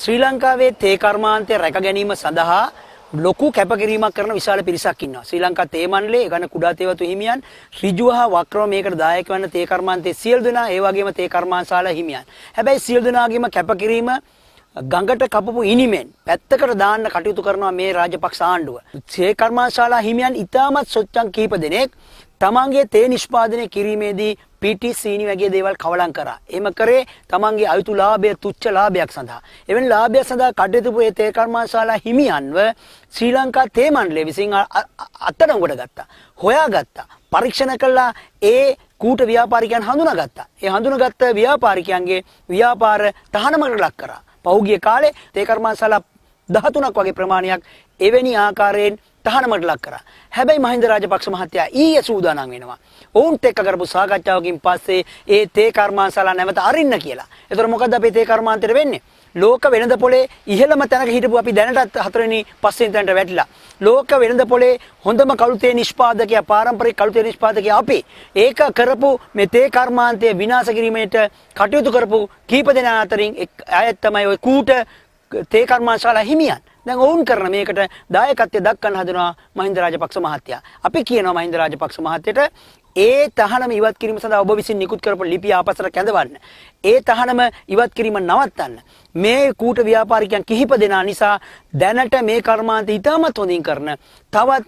ශ්‍රී ලංකාවේ තේ කර්මාන්තය රැක ගැනීම සඳහා ලොකු කැපකිරීමක් කරන විශාල පිරිසක් ඉන්නවා. ශ්‍රී ලංකා තේ මණ්ඩලයේ ගණ කුඩා තේවතු හිමියන් ඍජුව හා වක්‍රව මේකට දායක වන තේ කර්මාන්තයේ සියලු දෙනා ඒ වගේම තේ කර්මාන්තශාලා හිමියන්. හැබැයි සියලු දෙනාගේම කැපකිරීම ගඟට කපපු ඉනිමෙන් පැත්තකට දාන්න කටයුතු කරනවා මේ රාජපක්ෂ ආණ්ඩුව. තේ කර්මාන්තශාලා හිමියන් ඉතාමත් සොච්චම් කීප දෙනෙක් තමන්ගේ තේ නිෂ්පාදනය කිරීමේදී පීටි සීනි වගේ දේවල් කවලම් කරා. එහෙම කරේ තමන්ගේ අයුතු ලාභය තුච්ච ලාභයක් සඳහා. එවැනි ලාභයක් සඳහා කටයුතු වූ ඒ තේ කර්මාශාලා හිමියන්ව ශ්‍රී ලංකා තේ මණ්ඩලය විසින් අත්අඩංගුවට ගත්තා. හොයාගත්තා. පරීක්ෂණ කළා ඒ කූට ව්‍යාපාරිකයන් හඳුනාගත්තා. ඒ හඳුනාගත්ත ව්‍යාපාරිකයන්ගේ ව්‍යාපාර තහනමකට ලක් කරා. පහුගිය කාලේ තේ කර්මාශාලා 13ක් වගේ ප්‍රමාණයක් එවැනි ආකාරයෙන් තහනමට ලක් කරා. හැබැයි මහින්ද රාජපක්ෂ මහත්තයා ඊයේ සූදානම් වෙනවා. ඔවුන්ත් එක්ක කරපු සාකච්ඡාවකින් පස්සේ ඒ තේ කර්මාන්තශාලා නැවත අරින්න කියලා. ඒතර මොකද අපේ තේ කර්මාන්තෙට වෙන්නේ? ලෝක වෙළඳ පොලේ ඉහළම තැනක හිටපු අපි දැනටත් හතරවෙනි පස්වෙනි තැනට වැටිලා. ලෝක වෙළඳ පොලේ හොඳම කළු තේ නිෂ්පාදකයා පාරම්පරික කළු තේ නිෂ්පාදකයා අපි. ඒක කරපු මේ තේ කර්මාන්තය විනාශ කිරීමේට කටයුතු කරපු කීප දෙනා අතරින් අය තමයි ওই කූට තේ කර්මාශාලා හිමියන් දැන් ඔවුන් කරන මේකට දායකත්වය දක්වන්න හදනවා මහින්ද රාජපක්ෂ මහත්තයා. අපි කියනවා මහින්ද රාජපක්ෂ මහත්තයට ඒ තහනම ඉවත් කිරීම සඳහා ඔබ විසින් නිකුත් කරපු ලිපිය ආපසට කැඳවන්න. ඒ තහනම ඉවත් කිරීම නවත්තන්න. මේ කූට ව්‍යාපාරිකයන් කිහිප දෙනා නිසා දැනට මේ කර්මාන්ත ඉතාමත් හොඳින් කරන තවත්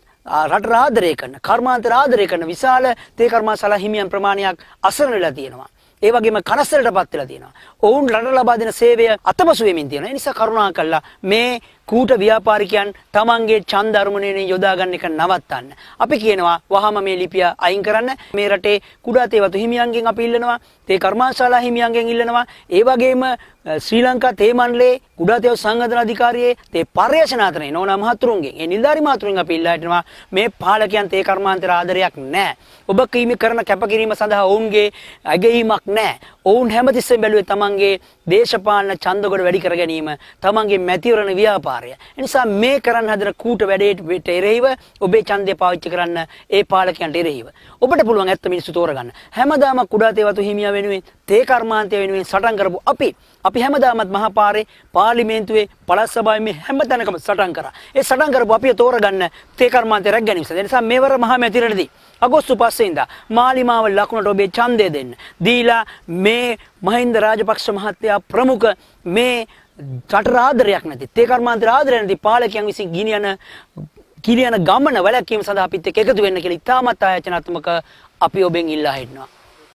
රට ආදරය කරන කර්මාන්ත ආදරය කරන විශාල තේ කර්මාශාලා හිමියන් ප්‍රමාණයක් අසරණ වෙලා තියෙනවා. ඒ වගේම කනස්සලටපත් වෙලා තියෙනවා. ඔවුන් රට ලබා දෙන සේවය අතපසු වෙමින් තියෙනවා. ඒ නිසා කරුණා කළා මේ කූට ව්‍යාපාරිකයන් තමන්ගේ ඡන්ද අරමුණේ යොදා ගන්න එක නවත්තන්න. අපි කියනවා වහම මේ ලිපිය අයින් කරන්න. මේ රටේ කුඩා තේවතු හිමියන්ගෙන් අපි ඉල්ලනවා. තේ කර්මාශාලා හිමියන්ගෙන් ඉල්ලනවා. ඒ වගේම ශ්‍රී ලංකා තේ මණ්ඩලයේ කුඩා තේව සංවර්ධන අධිකාරියේ තේ පර්යේෂණාතනේ නෝනා මහතුරුන්ගෙන් ඒ නිලධාරි මහතුරුන්ගෙන් අපි ඉල්ලා හිටනවා මේ පාලකයන් තේ කර්මාන්තර ආදරයක් නැහැ. ඔබ කීමි කරන කැපකිරීම සඳහා ඔවුන්ගේ ඇගීමක් Nah. ඔවුන් හැමතිස්සෙම බැලුවේ තමන්ගේ දේශපාලන ඡන්දගොඩ වැඩි කර ගැනීම, තමන්ගේ මැතිවරණ ව්‍යාපාරය. එනිසා මේ කරන්න හදන කූට වැඩේට එරෙහිව ඔබේ ඡන්දය පාවිච්චි කරන්න ඒ පාලකයන්ට එරෙහිව. ඔබට පුළුවන් ඇත්ත මිනිස්සු තෝරගන්න. හැමදාම කුඩා තේවතු හිමියා වෙනුවෙන්, තේ කර්මාන්තය වෙනුවෙන් සටන් කරපු අපි, අපි හැමදාමත් මහපාරේ, පාර්ලිමේන්තුවේ, පළාත් සභාවේ මේ හැමතැනකම සටන් කරා. ඒ සටන් කරපු අපිය තෝරගන්න තේ කර්මාන්තය රැක ගැනීම සඳහා. එනිසා මේවර මහා මැතිවරණදී අගෝස්තු 5 ඉඳලා මාලිමාව ලකුණට ඔබේ ඡන්දය දෙන්න. දීලා මේ මහින්ද රාජපක්ෂ මහත්තයා ප්‍රමුඛ මේ රටට ආදරයක් නැති තේ කර්මාන්තර ආදරයක් නැති පාලකයන් විසින් ගිනියන ගිනියන ගමන වැළැක්වීම සඳහා අපිත් එක්ක එකතු වෙන්න කියලා ඉතාමත් ආයතනාත්මක අපි ඔබෙන් ඉල්ලා හිටනවා